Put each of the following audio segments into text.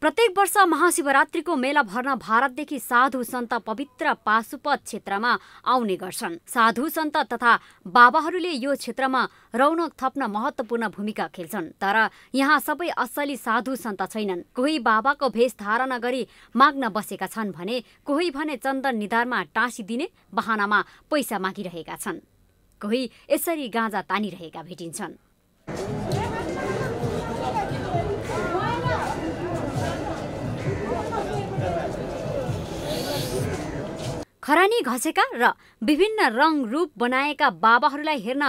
प्रत्येक वर्ष महाशिवरात्रीको मेला भर्न भारतदेखि साधु सन्त पवित्र पाशुपत क्षेत्रमा आउने गर्छन् साधु सन्त तथा बाबाहरूले यो क्षेत्रमा रौनक थप्न महत्त्वपूर्ण भूमिका खेल्छन् तर यहाँ सबै असली साधु सन्त छैनन् कोही बाबाको भेष धारण गरी माग्न बसेका छन् भने कोही भने चन्दन निधारमा टाँसिदिने बहानामा पैसा मागिरहेका छन् कोही यसरी गाँजा तानिरहेका भेटिन्छन् खरानी घसेका र विभिन्न रङ रूप बनाएका बाबाहरूलाई हेर्न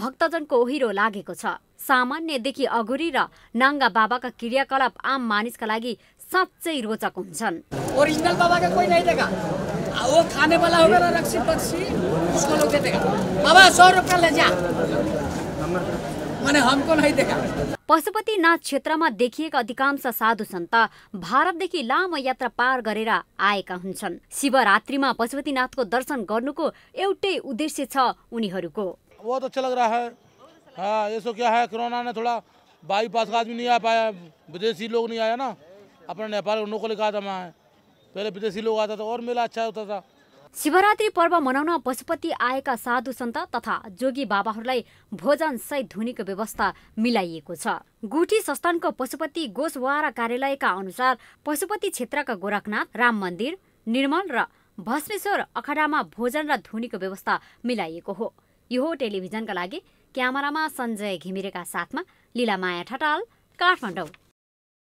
भक्तजनको ओहिरो लागेको छ सामान्यदेखि अगुरी र नाङ्गा बाबाका क्रियाकलाप आम मानिसका लागि साँच्चै रोचक हुन्छन् ओरिजिनल बाबा का वो खाने वाला रक्षी पक्षी उसको लोग बाबा सौ रुपया ले जा पशुपतिनाथ क्षेत्रमा देखिएका अधिकांश साधु सन्त भारतदेखि लामो यात्रा पार गरेर आएका हुन्छन् शिवरात्रिमा पशुपतिनाथको दर्शन गर्नुको एउटै उद्देश्य छ उनीहरूको बहुत अच्छा लग रहा है हाँ ये सो क्या है कोरोना ने थोड़ा बाईपास का आदमी नहीं आ पाया विदेशी लोग नहीं आया ना अपने नेपाल को नोकल का आदमा है पहले विदेशी लोग आता था और मेला अच्छा होता था शिवरात्रि पर्व मनाउन पशुपति आएका साधु सन्त तथा जोगी बाबाहरूलाई भोजन सहित धुनीको व्यवस्था मिलाइएको छ गुठी संस्थानको पशुपति गोसवारा कार्यालयका अनुसार पशुपति क्षेत्रका गोरखनाथ राम मन्दिर निर्मल र भस्मेश्वर अखाडामा भोजन र धुनीको व्यवस्था मिलाइएको हो यो टेलिभिजनका लागि क्यामेरामा सञ्जय घिमिरेका साथमा लीला माया ठटाल काठमाडौँ